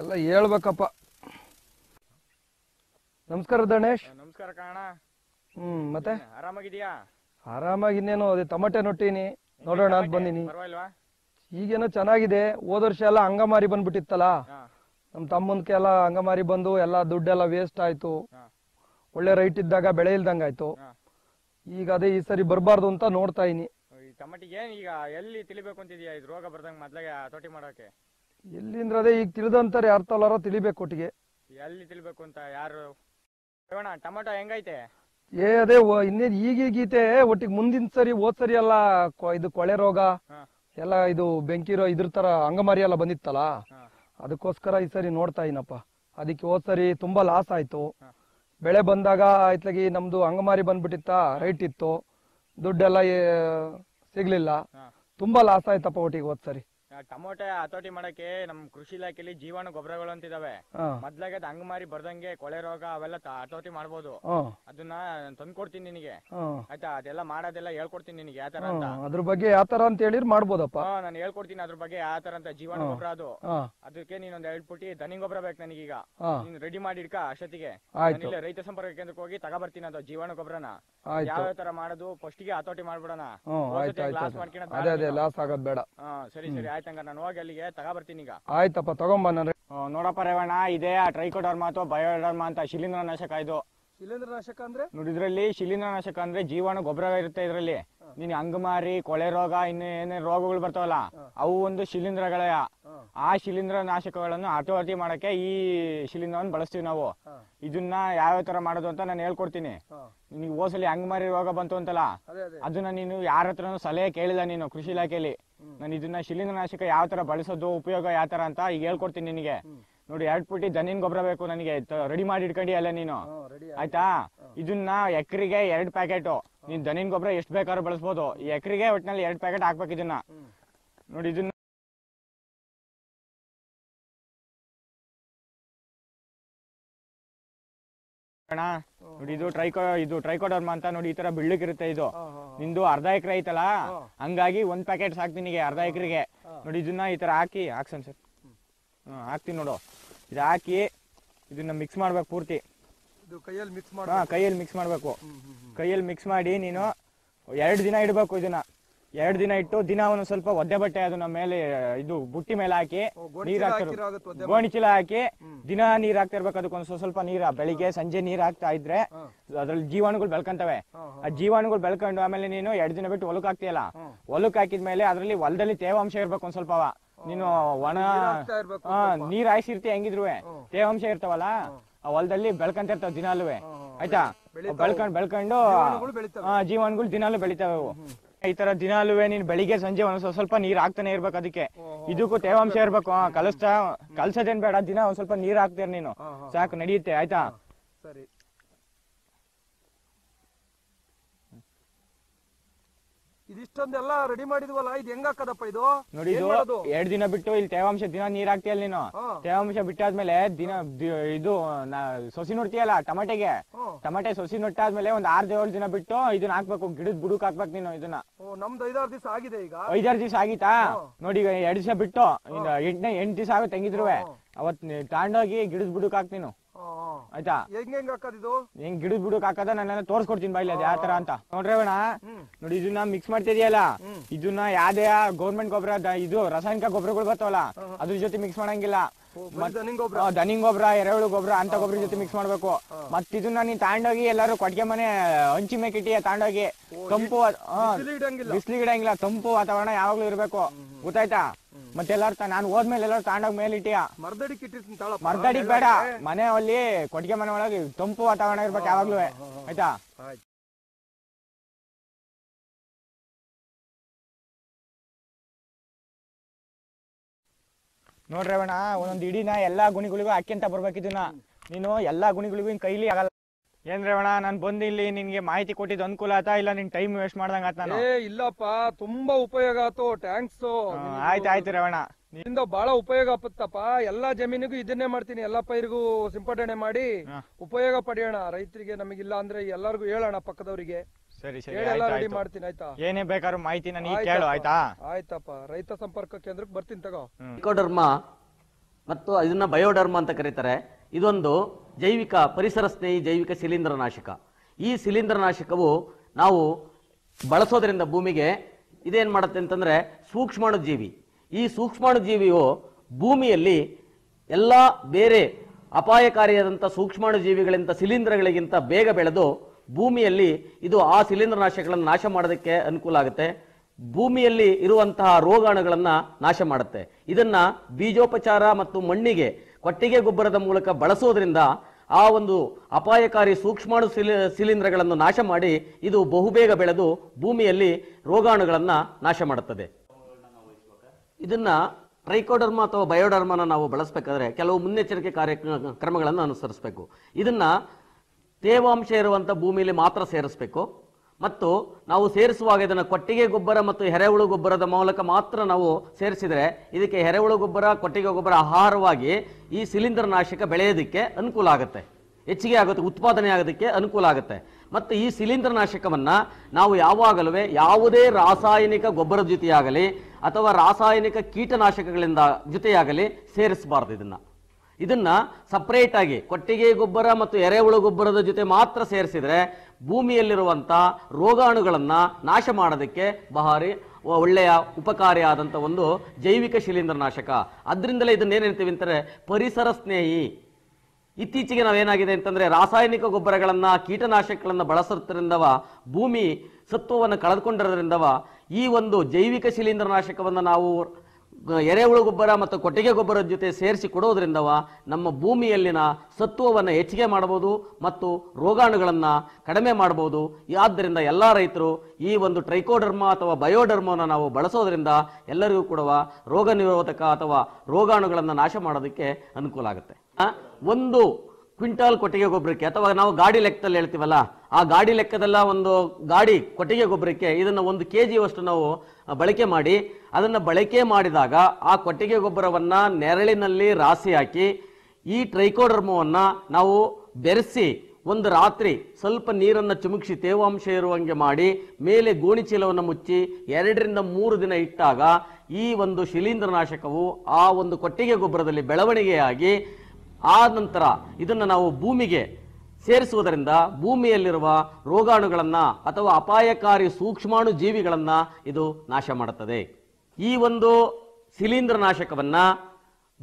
ಎಲ್ಲ ಹೇಳ್ಬೇಕಪ್ಪ ನಮಸ್ಕಾರ ದಣೇಶ್ ನಮಸ್ಕಾರ ಕಾಣ ಹ್ಮ್ ಮತ್ತೆ ಆರಾಮಾಗಿದ್ಯಾ ಆರಾಮಾಗಿ ಇನ್ನೇನು ಅದೇ ತಮಟೆ ನೊಟ್ಟಿನಿ ನೋಡೋಣ ಅಂತ ಬಂದಿನಿ ಈಗೇನೋ ಚೆನ್ನಾಗಿದೆ ಹೋದ ವರ್ಷ ಎಲ್ಲ ಅಂಗಮಾರಿ ಬಂದ್ಬಿಟ್ಟಿತ್ತಲ್ಲ ನಮ್ ತಮ್ಮಂದ್ಕೆಲ್ಲ ಅಂಗಮಾರಿ ಬಂದು ಎಲ್ಲ ದುಡ್ಡೆಲ್ಲ ವೇಸ್ಟ್ ಆಯ್ತು ಒಳ್ಳೆ ರೈಟ್ ಇದ್ದಾಗ ಬೆಳೆ ಇಲ್ದಂಗ ಆಯ್ತು ಈಗ ಅದೇ ಈ ಸರಿ ಬರಬಾರ್ದು ಅಂತ ನೋಡ್ತಾ ಇದೀನಿ ಟಮಾಟಿಗೆ ಈಗ ಎಲ್ಲಿ ತಿಳಿಬೇಕು ಅಂತಿದ್ಯಾ ಇದು ರೋಗ ಬರ್ದಂಗ ಮೊದ್ಲಾಗೆ ತೋಟಿ ಮಾಡೋಕೆ ಎಲ್ಲಿಂದ್ರ ಅದೇ ಈಗ ತಿಳಿದಂತಾರೆ ಯಾರ ತಿಳಿಬೇಕು ಒಟ್ಟಿಗೆ ಎಲ್ಲಿ ತಿಳಿಬೇಕು ಅಂತ ಯಾರು ಟೊಮೆಟೊ ಹೆಂಗೈತೆ ಏ ಅದೇ ಇನ್ನೇನ್ ಈಗೀಗೀತೆ ಒಟ್ಟಿಗೆ ಮುಂದಿನ ಸರಿ ಹೋದ್ ಸರಿ ಅಲ್ಲ ಇದು ಕೊಳೆ ರೋಗ ಎಲ್ಲ ಇದು ಬೆಂಕಿರೋ ಇದ್ರ ತರ ಅಂಗಮಾರಿ ಎಲ್ಲ ಬಂದಿತ್ತಲ್ಲ ಅದಕ್ಕೋಸ್ಕರ ಈ ಸರಿ ನೋಡ್ತಾ ಇನ್ನಪ್ಪ ಅದಕ್ಕೆ ಹೋದ್ ಸರಿ ತುಂಬಾ ಲಾಸ್ ಆಯ್ತು ಬೆಳೆ ಬಂದಾಗ ಆಯ್ತಾಗಿ ನಮ್ದು ಅಂಗಮಾರಿ ಬಂದ್ಬಿಟ್ಟಿತ್ತ ರೈಟ್ ಇತ್ತು ದುಡ್ಡೆಲ್ಲ ಸಿಗ್ಲಿಲ್ಲ ತುಂಬಾ ಲಾಸ್ ಆಯ್ತಪ್ಪ ಒಟ್ಟಿಗೆ ಹೋದ್ ಸರಿ ಟೊಮೊಟೊ ಹತೋಟಿ ಮಾಡಕ್ಕೆ ನಮ್ ಕೃಷಿ ಇಲಾಖೆಯಲ್ಲಿ ಜೀವಾಣು ಗೊಬ್ಬರಗಳು ಅಂತ ಇದಾವೆ ಮೊದ್ಲಾಗೆ ಅದ್ ಹಂಗ್ ಮಾರಿ ಬರ್ದಂಗೆ ಕೊಳೆ ರೋಗ ಅವೆಲ್ಲ ಹತೋಟಿ ಮಾಡ್ಬೋದು ಅದನ್ನ ತಂದ್ಕೊಡ್ತೀನಿ ಕೊಡ್ತೀನಿ ನಿನಗೆ ಆಯ್ತಾ ಅದೆಲ್ಲ ಮಾಡೋದೆಲ್ಲ ಹೇಳ್ಕೊಡ್ತೀನಿ ನಿನಗೆ ಯಾವ ಅಂತ ಅದ್ರ ಬಗ್ಗೆ ಯಾವ ತರ ಅಂತ ಹೇಳಿ ಮಾಡ್ಬೋದಪ್ಪ ನಾನು ಹೇಳ್ಕೊಡ್ತೀನಿ ಅದ್ರ ಬಗ್ಗೆ ತರ ಅಂತ ಜೀವಾಣು ಗೊಬ್ಬರ ಅದು ಅದಕ್ಕೆ ನೀನೊಂದ್ ಎರಡ್ ಪೂಟಿ ದನಿ ಗೊಬ್ಬರ ಬೇಕು ನನಗೀಗ ಈಗ ನೀನ್ ರೆಡಿ ಮಾಡಿ ಇಡ್ಕ ಅಷ್ಟೊತ್ತಿಗೆ ರೈತ ಸಂಪರ್ಕ ಕೇಂದ್ರಕ್ಕೆ ಹೋಗಿ ಬರ್ತೀನಿ ಅದು ಜೀವಾಣು ಗೊಬ್ಬರನ ಯಾವ ಯಾವ ತರ ಮಾಡೋದು ಫಸ್ಟ್ ಗೆ ಹತೋಟಿ ಮಾಡ್ಬಿಡೋಣ ಲಾಸ್ ಮಾಡ್ಕೊಂಡ್ ಲಾಸ್ ಆಗೋದ್ ಬೇಡ ಸರಿ ಸರಿ ಆಯ್ತು ಹಂಗ ನಾನು ಹೋಗಿ ಅಲ್ಲಿಗೆ ಬರ್ತೀನಿ ಈಗ ಆಯ್ತಪ್ಪ ತಗೊಂಬ ನೋಡಪ್ಪ ರೇವಣ್ಣ ಇದೇ ಆ ಟ್ರೈಕೋಡರ್ಮಾ ಅಥವಾ ಬಯೋಡರ್ಮಾ ಅಂತ ನಾಶಕ ಇದು ಶಿಲೀಂದ್ರನಾಶಕ ಅಂದ್ರೆ ನೋಡಿ ಇದರಲ್ಲಿ ಶಿಲೀಂದ್ರನಾಶಕ ಅಂದ್ರೆ ಜೀವಾಣು ಗೊಬ್ಬರ ಇರುತ್ತೆ ಇದರಲ್ಲಿ ನೀನ್ ಅಂಗಮಾರಿ ಕೊಳೆ ರೋಗ ಇನ್ನು ಏನೇ ರೋಗಗಳು ಬರ್ತಾವಲ್ಲ ಅವು ಒಂದು ಶಿಲೀಂಧ್ರಗಳ ಆ ಶಿಲೀಂಧ್ರ ನಾಶಕಗಳನ್ನು ಹತೋಟಿ ಮಾಡಕ್ಕೆ ಈ ಶಿಲೀಂಧ್ರವನ್ನು ಬಳಸ್ತೀವಿ ನಾವು ಇದನ್ನ ಯಾವ ತರ ಮಾಡೋದು ಅಂತ ನಾನು ಹೇಳ್ಕೊಡ್ತೀನಿ ನಿನ್ಗೆ ಓಸಲಿ ಅಂಗಮಾರಿ ರೋಗ ಬಂತು ಅಂತಲ್ಲ ಅದನ್ನ ನೀನು ಯಾರ ಹತ್ರನೂ ಸಲಹೆ ಕೇಳಿಲ್ಲ ನೀನು ಕೃಷಿ ಇಲಾಖೆಯಲ್ಲಿ ನಾನು ಇದನ್ನ ನಾಶಕ ಯಾವ ತರ ಬಳಸೋದು ಉಪಯೋಗ ಯಾವ ತರ ಅಂತ ಈಗ ಹೇಳ್ಕೊಡ್ತೀನಿ ನಿನಗೆ ನೋಡಿ ಎರಡ್ ಪುಟಿ ದನಿನ್ ಗೊಬ್ಬರ ಬೇಕು ನನಗೆ ರೆಡಿ ಮಾಡಿ ಇಟ್ಕೊಂಡಿ ಅಲ್ಲ ನೀನು ಆಯ್ತಾ ಇದನ್ನ ಎಕರೆಗೆ ಎರಡ್ ಪ್ಯಾಕೆಟ್ ನೀನ್ ದನಿನ್ ಗೊಬ್ಬರ ಎಷ್ಟು ಬೇಕಾದ್ರೂ ಬಳಸ್ಬೋದು ಈ ಎಕರೆಗೆ ಒಟ್ಟಿನಲ್ಲಿ ಎರಡ್ ಪ್ಯಾಕೆಟ್ ಹಾಕ್ಬೇಕು ಇದನ್ನ ನೋಡಿ ಇದನ್ನ ನೋಡಿ ಇದು ಟ್ರೈಕೋ ಇದು ಟ್ರೈಕೋಡರ್ಮ ಅಂತ ನೋಡಿ ಈ ತರ ಬಿಳ್ಳಕ್ ಇರುತ್ತೆ ಇದು ನಿಂದು ಅರ್ಧ ಎಕರೆ ಐತಲ್ಲ ಹಂಗಾಗಿ ಒಂದ್ ಪ್ಯಾಕೆಟ್ ಸಾಕ್ತೀನಿ ಅರ್ಧ ಎಕರೆಗೆ ನೋಡಿ ಇದನ್ನ ಈ ತರ ಹಾಕಿ ಹಾಕ್ಸನ್ ಸರ್ ಹಾಕ್ತೀನಿ ನೋಡು ಇದು ಹಾಕಿ ಇದನ್ನ ಮಿಕ್ಸ್ ಮಾಡ್ಬೇಕು ಪೂರ್ತಿ ಕೈಯಲ್ಲಿ ಮಿಕ್ಸ್ ಮಾಡಿ ಕೈಯಲ್ಲಿ ಮಿಕ್ಸ್ ಕೈಯಲ್ಲಿ ಮಿಕ್ಸ್ ಮಾಡಿ ನೀನು ಎರಡು ದಿನ ಇಡಬೇಕು ಇದನ್ನ ಎರಡು ದಿನ ಇಟ್ಟು ದಿನ ಒಂದು ಸ್ವಲ್ಪ ಒದ್ದೆ ಬಟ್ಟೆ ಅದನ್ನ ಮೇಲೆ ಇದು ಬುಟ್ಟಿ ಮೇಲೆ ಹಾಕಿ ನೀರ್ ಗೋಣಿ ಚೀಲ ಹಾಕಿ ದಿನ ನೀರ್ ಹಾಕ್ತಾ ಇರ್ಬೇಕು ಅದಕ್ಕೊಂದ್ ಸ್ವಲ್ಪ ನೀರ ಬೆಳಿಗ್ಗೆ ಸಂಜೆ ನೀರ್ ಹಾಕ್ತಾ ಇದ್ರೆ ಅದ್ರಲ್ಲಿ ಜೀವಾಣುಗಳು ಬೆಳ್ಕಂತವೆ ಆ ಜೀವಾಣುಗಳು ಬೆಳ್ಕೊಂಡು ಆಮೇಲೆ ನೀನು ಎರಡು ದಿನ ಬಿಟ್ಟು ಹೊಲಕ್ ಹಾಕ್ತಿಯಲ್ಲ ಹೊಲಕ್ ಹಾಕಿದ್ಮೇಲೆ ಅದ್ರಲ್ಲಿ ಹೊಲದಲ್ಲಿ ತೇವಾಂಶ ಇರ್ಬೇಕು ಒಂದ್ ಸ್ವಲ್ಪ ನೀನು ಒಣ ನೀರ್ ಹಾಯ್ಸಿರ್ತಿ ಹೆಂಗಿದ್ರು ತೇವಾಂಶ ಇರ್ತಾವಲ್ಲ ಆ ಹೊಲದಲ್ಲಿ ಇರ್ತಾವ ದಿನಾಲುವೆ ಆಯ್ತಾ ಬೆಳ್ಕೊಂಡ್ ಬೆಳ್ಕೊಂಡು ಜೀವನ್ಗಳು ದಿನಾಲು ಬೆಳಿತಾವೆ ಈ ತರ ದಿನಾಲುವೆ ನೀನ್ ಬೆಳಿಗ್ಗೆ ಸಂಜೆ ಒಂದ್ ಸ್ವಲ್ಪ ನೀರ್ ಹಾಕ್ತಾನೆ ಇರ್ಬೇಕು ಅದಕ್ಕೆ ಇದಕ್ಕೂ ತೇವಾಂಶ ಇರ್ಬೇಕು ಕಲಿಸ್ತಾ ಕಲ್ಸದೇನ್ ಬೇಡ ದಿನ ಒಂದ್ ಸ್ವಲ್ಪ ನೀರ್ ಹಾಕ್ತೇನೆ ನೀನು ಸಾಕು ನಡೆಯುತ್ತೆ ಆಯ್ತಾ ಸರಿ ಇದಿಷ್ಟೊಂದೆಲ್ಲ ರೆಡಿ ಮಾಡಿದ್ವಲ್ಲ ಇದು ಹೆಂಗ್ ಇದು ನೋಡಿ ಎರಡ್ ದಿನ ಬಿಟ್ಟು ಇಲ್ಲಿ ತೇವಾಂಶ ದಿನ ನೀರ್ ಹಾಕ್ತಿಯಲ್ಲ ನೀನು ತೇವಾಂಶ ಬಿಟ್ಟಾದ್ಮೇಲೆ ದಿನ ಇದು ಸೊಸಿ ನೋಡ್ತೀಯಲ್ಲ ಟಮಾಟೆಗೆ ಟಮಾಟೆ ಸೊಸಿ ನೊಟ್ಟಾದ್ಮೇಲೆ ಒಂದ್ ಆರ್ ಏಳು ದಿನ ಬಿಟ್ಟು ಇದನ್ನ ಹಾಕ್ಬೇಕು ಗಿಡದ ಬುಡಕ್ ಹಾಕ್ಬೇಕು ನೀನು ಇದನ್ನ ನಮ್ದು ಐದಾರು ದಿವಸ ಆಗಿದೆ ಈಗ ಐದಾರು ದಿವಸ ಆಗಿತಾ ನೋಡಿ ಎರಡ್ ದಿವಸ ಬಿಟ್ಟು ಎಂಟನೇ ಎಂಟ್ ದಿವಸ ಆಗ ತೆಂಗಿದ್ರು ಅವತ್ ತಾಂಡೋಗಿ ಗಿಡದ್ ಗಿಡದ ಬುಡಕ್ ಹಾಕ್ ಆಯ್ತಾ ಹೆಂಗ್ ಹೆಂಗ್ ಗಿಡದ್ ಬಿಡಕ್ ಹಾಕದ ನಾನು ತೋರ್ಸ್ಕೊಡ್ತೀನಿ ಬೈಲಿ ಅದು ಯಾವ ತರ ಅಂತ ನೋಡ್ರಿ ನೋಡಿ ಇದನ್ನ ಮಿಕ್ಸ್ ಮಾಡ್ತಿದ್ಯಲ್ಲ ಇದನ್ನ ಯಾವ್ದೇ ಗೌರ್ಮೆಂಟ್ ಗೊಬ್ಬರ ಇದು ರಾಸಾಯನಿಕ ಗೊಬ್ಬರಗಳು ಬರ್ತಾವಲ್ಲ ಅದ್ರ ಜೊತೆ ಮಿಕ್ಸ್ ಮಾಡಂಗಿಲ್ಲ ದನಿಂಗ್ ಗೊಬ್ಬರ ಎರೆಹುಳು ಗೊಬ್ಬರ ಅಂತ ಗೊಬ್ಬರ ಜೊತೆ ಮಿಕ್ಸ್ ಮಾಡ್ಬೇಕು ಮತ್ ಇದನ್ನ ನೀನ್ ತಾಂಡೋಗಿ ಎಲ್ಲಾರು ಕೊಡ್ಗೆ ಮನೆ ಹಂಚಿ ಮೇಕಿಟಿ ತಾಂಡೋಗಿ ತಂಪು ಗಿಡಂಗಿಲ್ಲ ತಂಪು ವಾತಾವರಣ ಯಾವಾಗ್ಲೂ ಇರ್ಬೇಕು ಗೊತ್ತಾಯ್ತಾ ಮತ್ತೆ ನಾನು ಹೋದ್ಮೇಲೆ ಎಲ್ಲಾರು ತಾಂಡಾಗ ಮೇಲೆ ಇಟ್ಟಿಯಾ ಮರ್ದಡಿ ಬೇಡ ಮನೆ ಅಲ್ಲಿ ಬೇಡ ಮನೆಯಲ್ಲಿ ಮನೆ ಒಳಗೆ ತಂಪು ವಾತಾವರಣ ಇರ್ಬೇಕು ಯಾವಾಗ್ಲೂ ಆಯ್ತಾ ಅಣ್ಣ ಒಂದೊಂದು ಇಡೀನ ಎಲ್ಲಾ ಗುಣಿಗಳಿಗೂ ಹಾಕ್ಯಂತ ಬರ್ಬೇಕಿದ್ನ ನೀನು ಎಲ್ಲಾ ಗುಣಿಗಳಿಗೂ ಕೈಲಿ ಆಗಲ್ಲ ಏನ್ ರೇವಣ ನಾನ್ ಬಂದ್ ಇಲ್ಲಿ ನಿನ್ಗೆ ಮಾಹಿತಿ ಕೊಟ್ಟಿದ್ದು ಅನುಕೂಲ ಆತ ಇಲ್ಲ ನಿನ್ ಟೈಮ್ ವೇಸ್ಟ್ ಮಾಡ್ದಂಗ ಆತ ನಾನು ಇಲ್ಲಪ್ಪ ತುಂಬಾ ಉಪಯೋಗ ಆತು ಟ್ಯಾಂಕ್ಸ್ ಆಯ್ತು ಆಯ್ತು ರೇವಣ ನಿಂದ ಬಹಳ ಉಪಯೋಗ ಆಗುತ್ತಪ್ಪ ಎಲ್ಲಾ ಜಮೀನಿಗೂ ಇದನ್ನೇ ಮಾಡ್ತೀನಿ ಎಲ್ಲಾ ಪೈರಿಗೂ ಸಿಂಪಡಣೆ ಮಾಡಿ ಉಪಯೋಗ ಪಡೆಯೋಣ ರೈತರಿಗೆ ನಮಗಿಲ್ಲ ಅಂದ್ರೆ ಎಲ್ಲರಿಗೂ ಹೇಳೋಣ ಪಕ್ಕದವರಿಗೆ ಸರಿ ಸರಿ ರೆಡಿ ಮಾಡ್ತೀನಿ ಆಯ್ತಾ ಏನೇ ಬೇಕಾದ್ರು ಮಾಹಿತಿ ನಾನು ಕೇಳು ಆಯ್ತಾ ಆಯ್ತಪ್ಪ ರೈತ ಸಂಪರ್ಕ ಕೇಂದ್ರಕ್ಕೆ ಬರ್ತೀನಿ ತಗೋ ಇಕೋಡರ್ಮ ಮತ್ತು ಇದನ್ನ ಬಯೋಡರ್ಮ ಅಂತ ಕರೀತಾರೆ ಇದೊಂದು ಜೈವಿಕ ಪರಿಸರ ಸ್ನೇಹಿ ಜೈವಿಕ ಶಿಲೀಂಧ್ರನಾಶಕ ಈ ಶಿಲೀಂಧ್ರನಾಶಕವು ನಾವು ಬಳಸೋದರಿಂದ ಭೂಮಿಗೆ ಇದೇನು ಮಾಡುತ್ತೆ ಅಂತಂದರೆ ಸೂಕ್ಷ್ಮಾಣುಜೀವಿ ಈ ಸೂಕ್ಷ್ಮಾಣು ಜೀವಿಯು ಭೂಮಿಯಲ್ಲಿ ಎಲ್ಲ ಬೇರೆ ಅಪಾಯಕಾರಿಯಾದಂಥ ಜೀವಿಗಳಿಂತ ಶಿಲೀಂಧ್ರಗಳಿಗಿಂತ ಬೇಗ ಬೆಳೆದು ಭೂಮಿಯಲ್ಲಿ ಇದು ಆ ಶಿಲೀಂಧ್ರನಾಶಕಗಳನ್ನು ನಾಶ ಮಾಡೋದಕ್ಕೆ ಅನುಕೂಲ ಆಗುತ್ತೆ ಭೂಮಿಯಲ್ಲಿ ಇರುವಂತಹ ರೋಗಾಣುಗಳನ್ನು ನಾಶ ಮಾಡುತ್ತೆ ಇದನ್ನು ಬೀಜೋಪಚಾರ ಮತ್ತು ಮಣ್ಣಿಗೆ ಕೊಟ್ಟಿಗೆ ಗೊಬ್ಬರದ ಮೂಲಕ ಬಳಸೋದ್ರಿಂದ ಆ ಒಂದು ಅಪಾಯಕಾರಿ ಸೂಕ್ಷ್ಮಾಣು ಸಿಲಿಂಡರ್ಗಳನ್ನು ಶಿಲೀಂಧ್ರಗಳನ್ನು ನಾಶ ಮಾಡಿ ಇದು ಬಹುಬೇಗ ಬೆಳೆದು ಭೂಮಿಯಲ್ಲಿ ರೋಗಾಣುಗಳನ್ನು ನಾಶ ಮಾಡುತ್ತದೆ ಇದನ್ನು ಟ್ರೈಕೋಡರ್ಮ ಅಥವಾ ಬಯೋಡರ್ಮನ ನಾವು ಬಳಸಬೇಕಾದ್ರೆ ಕೆಲವು ಮುನ್ನೆಚ್ಚರಿಕೆ ಕಾರ್ಯ ಕ್ರಮಗಳನ್ನು ಅನುಸರಿಸಬೇಕು ಇದನ್ನು ತೇವಾಂಶ ಇರುವಂಥ ಭೂಮಿಯಲ್ಲಿ ಮಾತ್ರ ಸೇರಿಸಬೇಕು ಮತ್ತು ನಾವು ಸೇರಿಸುವಾಗ ಇದನ್ನು ಕೊಟ್ಟಿಗೆ ಗೊಬ್ಬರ ಮತ್ತು ಎರೆಹುಳು ಗೊಬ್ಬರದ ಮೂಲಕ ಮಾತ್ರ ನಾವು ಸೇರಿಸಿದರೆ ಇದಕ್ಕೆ ಎರೆಹುಳು ಗೊಬ್ಬರ ಕೊಟ್ಟಿಗೆ ಗೊಬ್ಬರ ಆಹಾರವಾಗಿ ಈ ಸಿಲಿಂಡರ್ ನಾಶಕ ಬೆಳೆಯೋದಕ್ಕೆ ಅನುಕೂಲ ಆಗುತ್ತೆ ಹೆಚ್ಚಿಗೆ ಆಗುತ್ತೆ ಉತ್ಪಾದನೆ ಆಗೋದಕ್ಕೆ ಅನುಕೂಲ ಆಗುತ್ತೆ ಮತ್ತು ಈ ಸಿಲಿಂಡರ್ ನಾಶಕವನ್ನು ನಾವು ಯಾವಾಗಲೂ ಯಾವುದೇ ರಾಸಾಯನಿಕ ಗೊಬ್ಬರದ ಜೊತೆಯಾಗಲಿ ಅಥವಾ ರಾಸಾಯನಿಕ ಕೀಟನಾಶಕಗಳಿಂದ ಜೊತೆಯಾಗಲಿ ಸೇರಿಸಬಾರ್ದು ಇದನ್ನು ಇದನ್ನು ಸಪ್ರೇಟಾಗಿ ಕೊಟ್ಟಿಗೆ ಗೊಬ್ಬರ ಮತ್ತು ಎರೆಹುಳು ಗೊಬ್ಬರದ ಜೊತೆ ಮಾತ್ರ ಸೇರಿಸಿದರೆ ಭೂಮಿಯಲ್ಲಿರುವಂಥ ರೋಗಾಣುಗಳನ್ನು ನಾಶ ಮಾಡೋದಕ್ಕೆ ಬಹಾರಿ ಒಳ್ಳೆಯ ಉಪಕಾರಿಯಾದಂಥ ಒಂದು ಜೈವಿಕ ಶಿಲೀಂಧ್ರನಾಶಕ ಅದರಿಂದಲೇ ಇದನ್ನೇನೇಳ್ತೀವಿ ಅಂತಾರೆ ಪರಿಸರ ಸ್ನೇಹಿ ಇತ್ತೀಚೆಗೆ ನಾವೇನಾಗಿದೆ ಅಂತಂದರೆ ರಾಸಾಯನಿಕ ಗೊಬ್ಬರಗಳನ್ನು ಕೀಟನಾಶಕಗಳನ್ನು ಬಳಸೋದ್ರಿಂದವ ಭೂಮಿ ಸತ್ವವನ್ನು ಕಳೆದುಕೊಂಡಿರೋದ್ರಿಂದವ ಈ ಒಂದು ಜೈವಿಕ ಶಿಲೀಂಧ್ರನಾಶಕವನ್ನು ನಾವು ಎರೆಹುಳು ಗೊಬ್ಬರ ಮತ್ತು ಕೊಟ್ಟಿಗೆ ಗೊಬ್ಬರದ ಜೊತೆ ಸೇರಿಸಿ ಕೊಡೋದ್ರಿಂದವ ನಮ್ಮ ಭೂಮಿಯಲ್ಲಿನ ಸತ್ವವನ್ನು ಹೆಚ್ಚಿಗೆ ಮಾಡ್ಬೋದು ಮತ್ತು ರೋಗಾಣುಗಳನ್ನು ಕಡಿಮೆ ಮಾಡ್ಬೋದು ಆದ್ದರಿಂದ ಎಲ್ಲ ರೈತರು ಈ ಒಂದು ಟ್ರೈಕೋಡರ್ಮ ಅಥವಾ ಬಯೋಡರ್ಮವನ್ನು ನಾವು ಬಳಸೋದ್ರಿಂದ ಎಲ್ಲರಿಗೂ ಕೂಡ ರೋಗ ನಿರೋಧಕ ಅಥವಾ ರೋಗಾಣುಗಳನ್ನು ನಾಶ ಮಾಡೋದಕ್ಕೆ ಅನುಕೂಲ ಆಗುತ್ತೆ ಒಂದು ಕ್ವಿಂಟಾಲ್ ಕೊಟ್ಟಿಗೆ ಗೊಬ್ಬರಕ್ಕೆ ಅಥವಾ ನಾವು ಗಾಡಿ ಲೆಕ್ಕದಲ್ಲಿ ಹೇಳ್ತೀವಲ್ಲ ಆ ಗಾಡಿ ಲೆಕ್ಕದಲ್ಲ ಒಂದು ಗಾಡಿ ಕೊಟ್ಟಿಗೆ ಗೊಬ್ಬರಕ್ಕೆ ಇದನ್ನು ಒಂದು ಕೆ ಜಿಯಷ್ಟು ನಾವು ಬಳಕೆ ಮಾಡಿ ಅದನ್ನು ಬಳಕೆ ಮಾಡಿದಾಗ ಆ ಕೊಟ್ಟಿಗೆ ಗೊಬ್ಬರವನ್ನು ನೆರಳಿನಲ್ಲಿ ರಾಸಿ ಹಾಕಿ ಈ ಟ್ರೈಕೋಡರ್ಮವನ್ನು ನಾವು ಬೆರೆಸಿ ಒಂದು ರಾತ್ರಿ ಸ್ವಲ್ಪ ನೀರನ್ನು ಚುಮುಕ್ಸಿ ತೇವಾಂಶ ಇರುವಂಗೆ ಮಾಡಿ ಮೇಲೆ ಗೋಣಿ ಚೀಲವನ್ನು ಮುಚ್ಚಿ ಎರಡರಿಂದ ಮೂರು ದಿನ ಇಟ್ಟಾಗ ಈ ಒಂದು ಶಿಲೀಂಧ್ರನಾಶಕವು ಆ ಒಂದು ಕೊಟ್ಟಿಗೆ ಗೊಬ್ಬರದಲ್ಲಿ ಬೆಳವಣಿಗೆಯಾಗಿ ಆ ನಂತರ ಇದನ್ನು ನಾವು ಭೂಮಿಗೆ ಸೇರಿಸುವುದರಿಂದ ಭೂಮಿಯಲ್ಲಿರುವ ರೋಗಾಣುಗಳನ್ನು ಅಥವಾ ಅಪಾಯಕಾರಿ ಸೂಕ್ಷ್ಮಾಣು ಜೀವಿಗಳನ್ನು ಇದು ನಾಶ ಮಾಡುತ್ತದೆ ಈ ಒಂದು ಶಿಲೀಂಧ್ರ ನಾಶಕವನ್ನು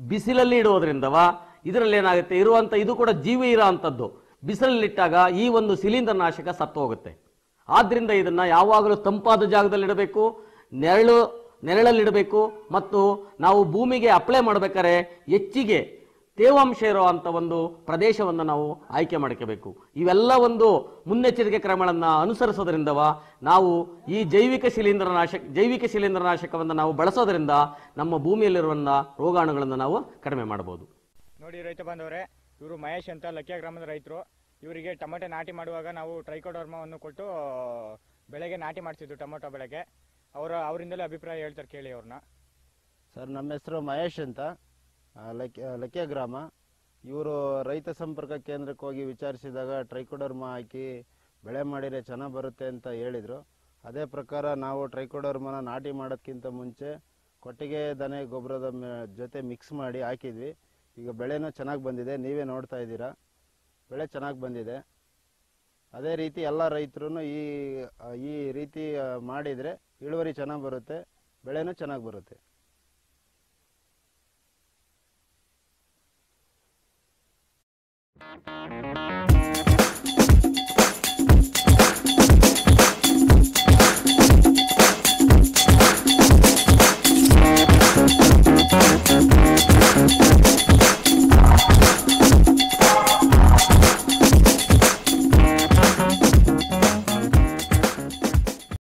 ಬಿಸಿಲಲ್ಲಿ ಇಡುವುದರಿಂದವ ಇದರಲ್ಲಿ ಏನಾಗುತ್ತೆ ಇರುವಂಥ ಇದು ಕೂಡ ಜೀವಿ ಇರೋ ಅಂಥದ್ದು ಬಿಸಿಲಲ್ಲಿಟ್ಟಾಗ ಈ ಒಂದು ಶಿಲೀಂಧ್ರ ನಾಶಕ ಸತ್ತು ಹೋಗುತ್ತೆ ಆದ್ದರಿಂದ ಇದನ್ನು ಯಾವಾಗಲೂ ತಂಪಾದ ಜಾಗದಲ್ಲಿಡಬೇಕು ನೆರಳು ನೆರಳಲ್ಲಿಡಬೇಕು ಮತ್ತು ನಾವು ಭೂಮಿಗೆ ಅಪ್ಲೈ ಮಾಡಬೇಕಾದ್ರೆ ಹೆಚ್ಚಿಗೆ ತೇವಾಂಶ ಇರುವಂಥ ಒಂದು ಪ್ರದೇಶವನ್ನು ನಾವು ಆಯ್ಕೆ ಮಾಡ್ಕೋಬೇಕು ಇವೆಲ್ಲ ಒಂದು ಮುನ್ನೆಚ್ಚರಿಕೆ ಕ್ರಮಗಳನ್ನು ಅನುಸರಿಸೋದ್ರಿಂದ ನಾವು ಈ ಜೈವಿಕ ನಾಶಕ ಜೈವಿಕ ನಾಶಕವನ್ನು ನಾವು ಬಳಸೋದ್ರಿಂದ ನಮ್ಮ ಭೂಮಿಯಲ್ಲಿರುವಂಥ ರೋಗಾಣುಗಳನ್ನು ನಾವು ಕಡಿಮೆ ಮಾಡ್ಬೋದು ನೋಡಿ ರೈತ ಬಾಂಧವರೇ ಇವರು ಮಹೇಶ್ ಅಂತ ಲಕ್ಕ ಗ್ರಾಮದ ರೈತರು ಇವರಿಗೆ ಟೊಮೆಟೊ ನಾಟಿ ಮಾಡುವಾಗ ನಾವು ಟ್ರೈಕೋಡರ್ಮವನ್ನು ಕೊಟ್ಟು ಬೆಳೆಗೆ ನಾಟಿ ಮಾಡಿಸಿದ್ದು ಟೊಮೆಟೊ ಬೆಳೆಗೆ ಅವರು ಅವರಿಂದಲೇ ಅಭಿಪ್ರಾಯ ಹೇಳ್ತಾರೆ ಕೇಳಿ ಅವ್ರನ್ನ ಸರ್ ನಮ್ಮ ಹೆಸರು ಮಹೇಶ್ ಅಂತ ಲಕ್ಕೆ ಲಕ್ಕೆ ಗ್ರಾಮ ಇವರು ರೈತ ಸಂಪರ್ಕ ಕೇಂದ್ರಕ್ಕೆ ಹೋಗಿ ವಿಚಾರಿಸಿದಾಗ ಟ್ರೈಕೋಡರ್ಮ ಹಾಕಿ ಬೆಳೆ ಮಾಡಿದರೆ ಚೆನ್ನಾಗಿ ಬರುತ್ತೆ ಅಂತ ಹೇಳಿದರು ಅದೇ ಪ್ರಕಾರ ನಾವು ಟ್ರೈಕೋಡರ್ಮನ ನಾಟಿ ಮಾಡೋದಕ್ಕಿಂತ ಮುಂಚೆ ಕೊಟ್ಟಿಗೆ ದನೆ ಗೊಬ್ಬರದ ಜೊತೆ ಮಿಕ್ಸ್ ಮಾಡಿ ಹಾಕಿದ್ವಿ ಈಗ ಬೆಳೆನೂ ಚೆನ್ನಾಗಿ ಬಂದಿದೆ ನೀವೇ ನೋಡ್ತಾ ಇದ್ದೀರಾ ಬೆಳೆ ಚೆನ್ನಾಗಿ ಬಂದಿದೆ ಅದೇ ರೀತಿ ಎಲ್ಲ ರೈತರು ಈ ಈ ರೀತಿ ಮಾಡಿದರೆ ಇಳುವರಿ ಚೆನ್ನಾಗಿ ಬರುತ್ತೆ ಬೆಳೆನೂ ಚೆನ್ನಾಗಿ ಬರುತ್ತೆ Música